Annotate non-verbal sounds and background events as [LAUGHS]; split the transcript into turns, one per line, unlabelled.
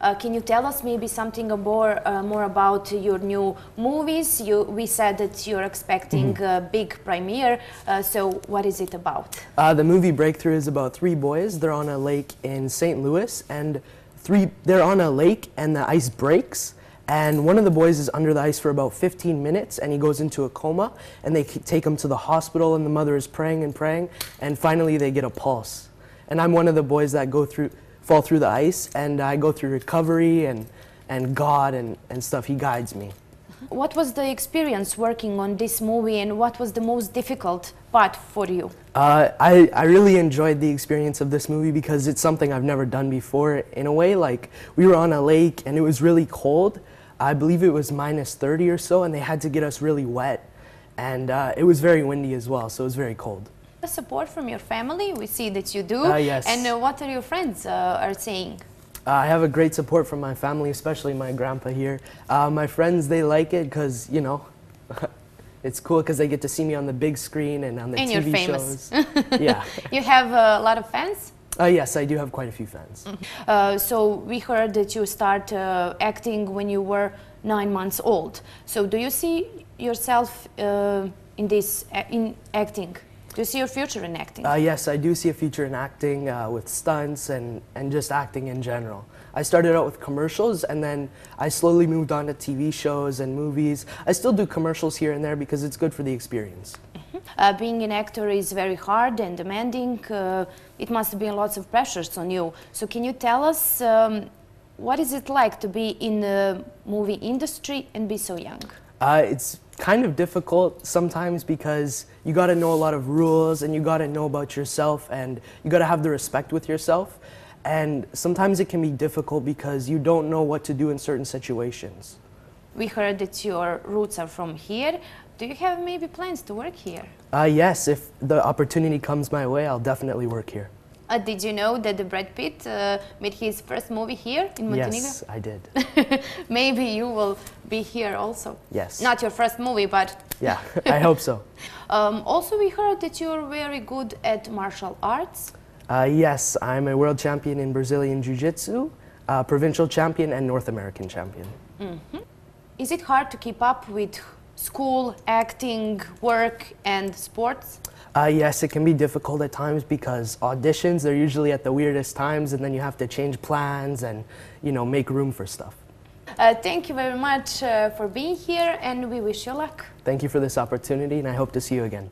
Uh, can you tell us maybe something more uh, more about your new movies? You, we said that you're expecting mm -hmm. a big premiere. Uh, so what is it about?
Uh, the movie Breakthrough is about three boys. They're on a lake in St. Louis, and three they're on a lake, and the ice breaks. And one of the boys is under the ice for about 15 minutes, and he goes into a coma. And they take him to the hospital, and the mother is praying and praying, and finally they get a pulse. And I'm one of the boys that go through fall through the ice, and I go through recovery and, and God and, and stuff. He guides me.
What was the experience working on this movie, and what was the most difficult part for you?
Uh, I, I really enjoyed the experience of this movie because it's something I've never done before. In a way, like we were on a lake and it was really cold. I believe it was minus 30 or so, and they had to get us really wet. And uh, it was very windy as well, so it was very cold
the support from your family. We see that you do. Uh, yes. And uh, what are your friends uh, are saying?
Uh, I have a great support from my family, especially my grandpa here. Uh, my friends, they like it because, you know, [LAUGHS] it's cool because they get to see me on the big screen and on the and TV shows.
[LAUGHS] yeah. You have a lot of fans?
Uh, yes, I do have quite a few fans. Mm-hmm.
Uh, so we heard that you start uh, acting when you were nine months old. So do you see yourself in this in acting? Do you see your future in acting? Uh,
yes, I do see a future in acting uh, with stunts and, and just acting in general. I started out with commercials and then I slowly moved on to TV shows and movies. I still do commercials here and there because it's good for the experience. Mm
-hmm. uh, being an actor is very hard and demanding. Uh, it must have been lots of pressures on you. So can you tell us um, what is it like to be in the movie industry and be so young?
Uh, it's kind of difficult sometimes because you got to know a lot of rules and you got to know about yourself and you got to have the respect with yourself. And sometimes it can be difficult because you don't know what to do in certain situations.
We heard that your roots are from here. Do you have maybe plans to work here?
Uh, yes, if the opportunity comes my way, I'll definitely work here.
Uh, did you know that Brad Pitt uh, made his first movie here in Montenegro? Yes, I did. [LAUGHS] Maybe you will be here also. Yes. Not your first movie, but...
yeah, I [LAUGHS] hope so.
Um, also, we heard that you're very good at martial arts.
Uh, yes, I'm a world champion in Brazilian Jiu-Jitsu, uh, provincial champion and North American champion.
Mm -hmm. Is it hard to keep up with school, acting, work and sports?
Uh, yes, it can be difficult at times because auditions, they're usually at the weirdest times and then you have to change plans and, you know, make room for stuff.
Uh, thank you very much uh, for being here and we wish you luck.
Thank you for this opportunity and I hope to see you again.